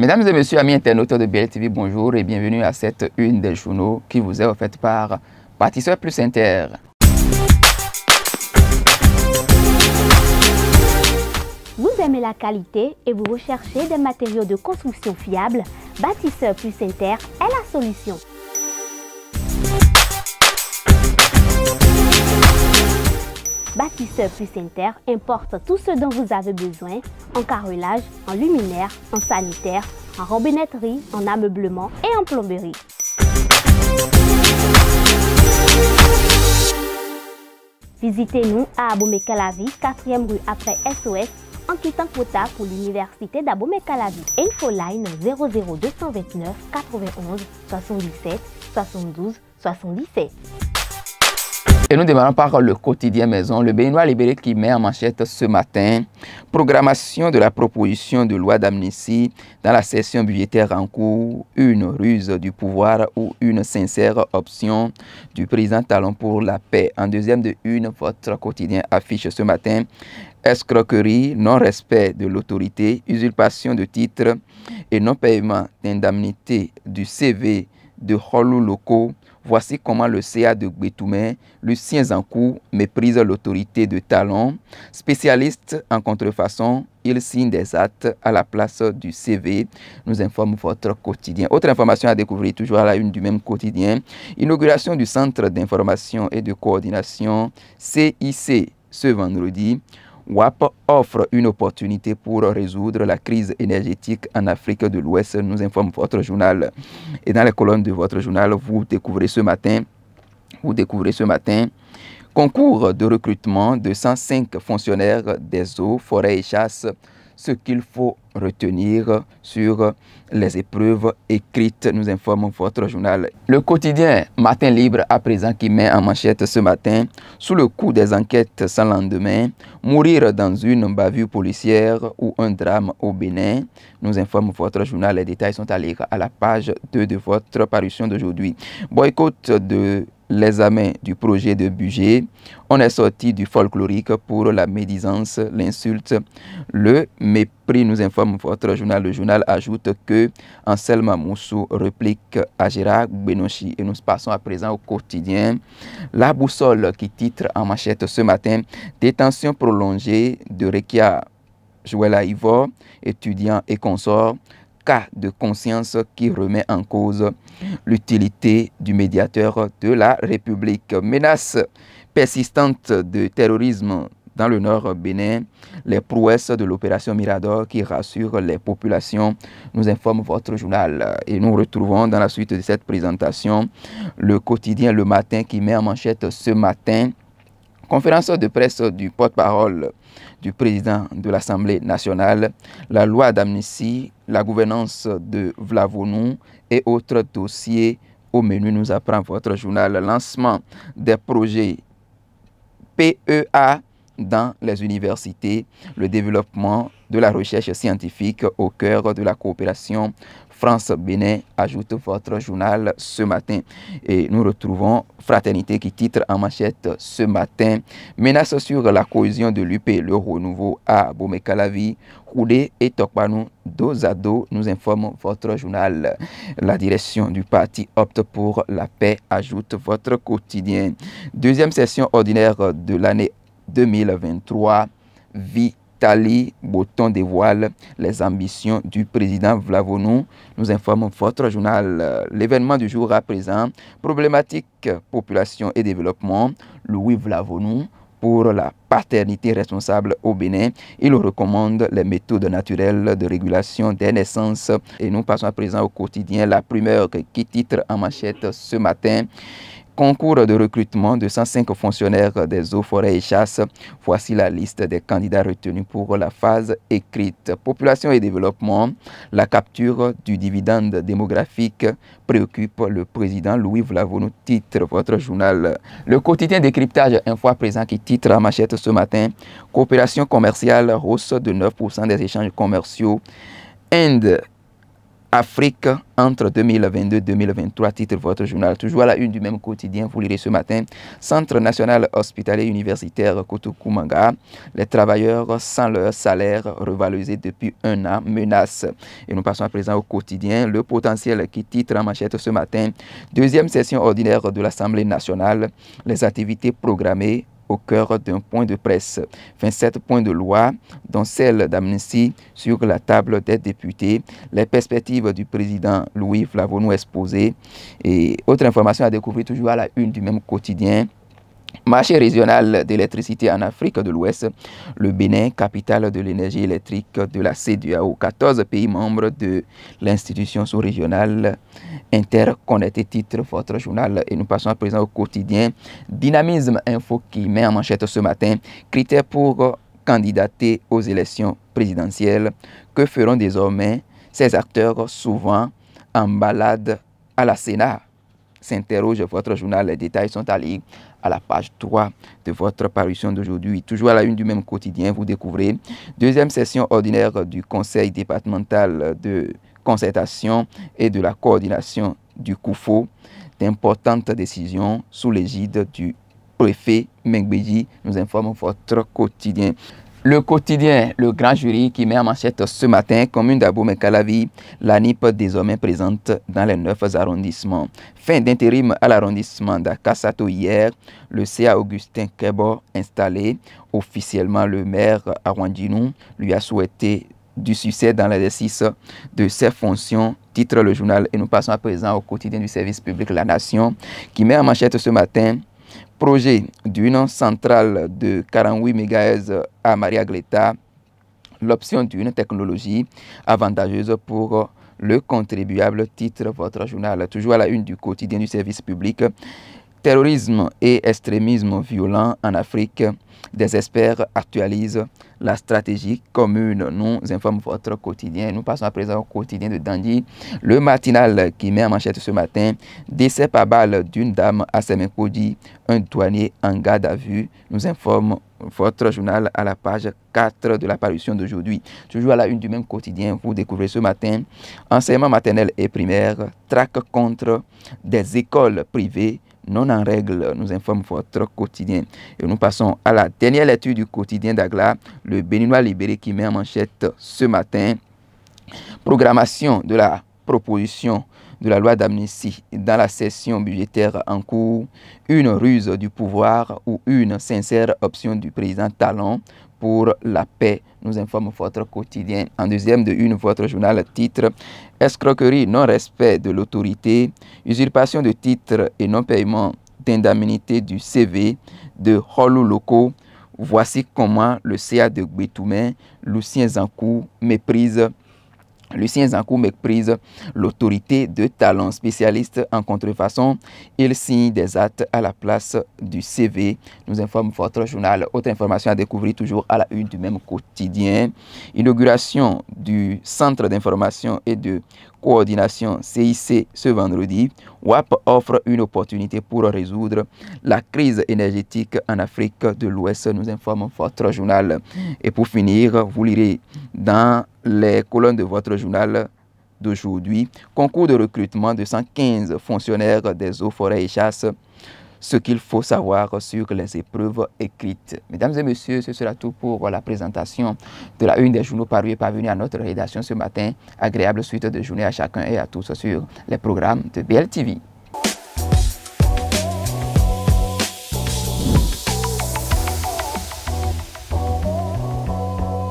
Mesdames et messieurs, amis internautes de BLTV, bonjour et bienvenue à cette une des journaux qui vous est offerte par Bâtisseur Plus Inter. Vous aimez la qualité et vous recherchez des matériaux de construction fiables Bâtisseur Plus Inter est la solution. Bâtisseur Plus Inter importe tout ce dont vous avez besoin en carrelage, en luminaire, en sanitaire, en robinetterie, en ameublement et en plomberie. Visitez-nous à Abomey-Calavi, 4e rue après SOS, en quittant quota pour l'université d'Abomey-Calavi. line 00229 91 77 72 77. Et nous démarrons par le quotidien maison, le Béninois libéré qui met en manchette ce matin. Programmation de la proposition de loi d'amnistie dans la session budgétaire en cours. Une ruse du pouvoir ou une sincère option du président Talon pour la paix. En deuxième de une, votre quotidien affiche ce matin escroquerie, non-respect de l'autorité, usurpation de titres et non-paiement d'indemnité du CV de Holo locaux, voici comment le CA de Gbetoumé, Lucien Zankou, méprise l'autorité de Talon. Spécialiste en contrefaçon, il signe des actes à la place du CV, nous informe votre quotidien. Autre information à découvrir, toujours à la une du même quotidien, inauguration du Centre d'information et de coordination CIC ce vendredi. WAP offre une opportunité pour résoudre la crise énergétique en Afrique de l'Ouest, nous informe votre journal. Et dans les colonnes de votre journal, vous découvrez ce matin, vous découvrez ce matin, concours de recrutement de 105 fonctionnaires des eaux, forêts et chasses ce qu'il faut retenir sur les épreuves écrites, nous informe votre journal. Le quotidien Matin Libre à présent qui met en manchette ce matin, sous le coup des enquêtes sans lendemain, mourir dans une bavure policière ou un drame au Bénin, nous informe votre journal. Les détails sont à à la page 2 de votre parution d'aujourd'hui. Boycott de l'examen du projet de budget, on est sorti du folklorique pour la médisance, l'insulte, le mépris, nous informe votre journal. Le journal ajoute que Anselma Moussou réplique à Gérard Benochi. Et nous passons à présent au quotidien. La boussole qui titre en machette ce matin, détention prolongée de Rekia Jouela Ivor, étudiant et consort, de conscience qui remet en cause l'utilité du médiateur de la République. Menace persistante de terrorisme dans le nord Bénin, les prouesses de l'opération Mirador qui rassure les populations, nous informe votre journal. Et nous retrouvons dans la suite de cette présentation le quotidien Le Matin qui met en manchette ce matin conférence de presse du porte-parole du président de l'Assemblée nationale, la loi d'amnistie, la gouvernance de Vlavonou et autres dossiers au menu nous apprend votre journal lancement des projets PEA dans les universités, le développement de la recherche scientifique au cœur de la coopération France-Bénin, ajoute votre journal ce matin. Et nous retrouvons Fraternité qui titre en manchette ce matin Menace sur la cohésion de l'UP, le renouveau à Bomekalavi, Koudé et Tokpanou, dos à dos, nous informons votre journal. La direction du parti opte pour la paix, ajoute votre quotidien. Deuxième session ordinaire de l'année 2023, vie Tali Botton dévoile les ambitions du président Vlavonou. Nous informons votre journal. L'événement du jour à présent, problématique population et développement, Louis Vlavonou pour la paternité responsable au Bénin. Il recommande les méthodes naturelles de régulation des naissances. Et nous passons à présent au quotidien, la première qui titre en manchette ce matin concours de recrutement de 105 fonctionnaires des eaux, forêts et chasses. Voici la liste des candidats retenus pour la phase écrite. Population et développement, la capture du dividende démographique préoccupe le président Louis Vlavonou, titre votre journal. Le quotidien décryptage un fois présent qui titre à machette ce matin, coopération commerciale, hausse de 9% des échanges commerciaux. Inde Afrique entre 2022 2023, titre votre journal. Toujours à la une du même quotidien, vous lirez ce matin. Centre national hospitalier universitaire Kotokumanga. Les travailleurs sans leur salaire revalorisé depuis un an menacent. Et nous passons à présent au quotidien. Le potentiel qui titre en manchette ce matin. Deuxième session ordinaire de l'Assemblée nationale. Les activités programmées au cœur d'un point de presse. 27 points de loi, dont celle d'amnistie sur la table des députés, les perspectives du président Louis Flavonou exposées et autres information à découvrir toujours à la une du même quotidien. Marché régional d'électricité en Afrique de l'Ouest, le Bénin, capitale de l'énergie électrique de la CDUAO. 14 pays membres de l'institution sous-régionale interconnectés. Titre, votre journal. Et nous passons à présent au quotidien. Dynamisme Info qui met en manchette ce matin. Critères pour euh, candidater aux élections présidentielles. Que feront désormais ces acteurs euh, souvent en balade à la Sénat s'interroge votre journal. Les détails sont à lire à la page 3 de votre parution d'aujourd'hui. Toujours à la une du même quotidien, vous découvrez deuxième session ordinaire du conseil départemental de concertation et de la coordination du Koufo. d'importantes décisions sous l'égide du préfet Mengbeji nous informe votre quotidien. Le quotidien, le grand jury qui met en manchette ce matin, commune dabou calavi la NIP désormais présente dans les neuf arrondissements. Fin d'intérim à l'arrondissement d'Akasato hier, le CA Augustin Kebo installé, officiellement le maire Arwandinou, lui a souhaité du succès dans l'exercice de ses fonctions, titre le journal. Et nous passons à présent au quotidien du service public La Nation, qui met en manchette ce matin projet d'une centrale de 48 MHz à Maria Greta, l'option d'une technologie avantageuse pour le contribuable, titre votre journal. Toujours à la une du quotidien du service public, terrorisme et extrémisme violent en Afrique des experts actualisent la stratégie commune. Nous informe votre quotidien. Nous passons à présent au quotidien de Dandy. Le matinal qui met en manchette ce matin, décès par balle d'une dame à Semekodi, un douanier en garde à vue, nous informe votre journal à la page 4 de l'apparition d'aujourd'hui. Toujours à la une du même quotidien, vous découvrez ce matin enseignement maternel et primaire, traque contre des écoles privées non en règle, nous informe votre quotidien. Et nous passons à la dernière lecture du quotidien d'Agla, le Béninois libéré qui met en manchette ce matin. Programmation de la proposition de la loi d'amnistie dans la session budgétaire en cours, une ruse du pouvoir ou une sincère option du président Talon pour la paix, nous informe votre quotidien. En deuxième de une, votre journal titre Escroquerie, non-respect de l'autorité, usurpation de titres et non-paiement d'indemnité du CV de Holo locaux. Voici comment le CA de Gbetoumen, Lucien Zankou, méprise Lucien Zankou méprise l'autorité de talent spécialiste en contrefaçon. Il signe des actes à la place du CV, nous informe votre journal. Autre information à découvrir toujours à la une du même quotidien. Inauguration du Centre d'information et de coordination CIC ce vendredi. WAP offre une opportunité pour résoudre la crise énergétique en Afrique de l'Ouest, nous informe votre journal. Et pour finir, vous lirez dans les colonnes de votre journal d'aujourd'hui. Concours de recrutement de 115 fonctionnaires des eaux, forêts et chasses. Ce qu'il faut savoir sur les épreuves écrites. Mesdames et messieurs, ce sera tout pour la présentation de la une des journaux parus et parvenus à notre rédaction ce matin. Agréable suite de journée à chacun et à tous sur les programmes de BLTV.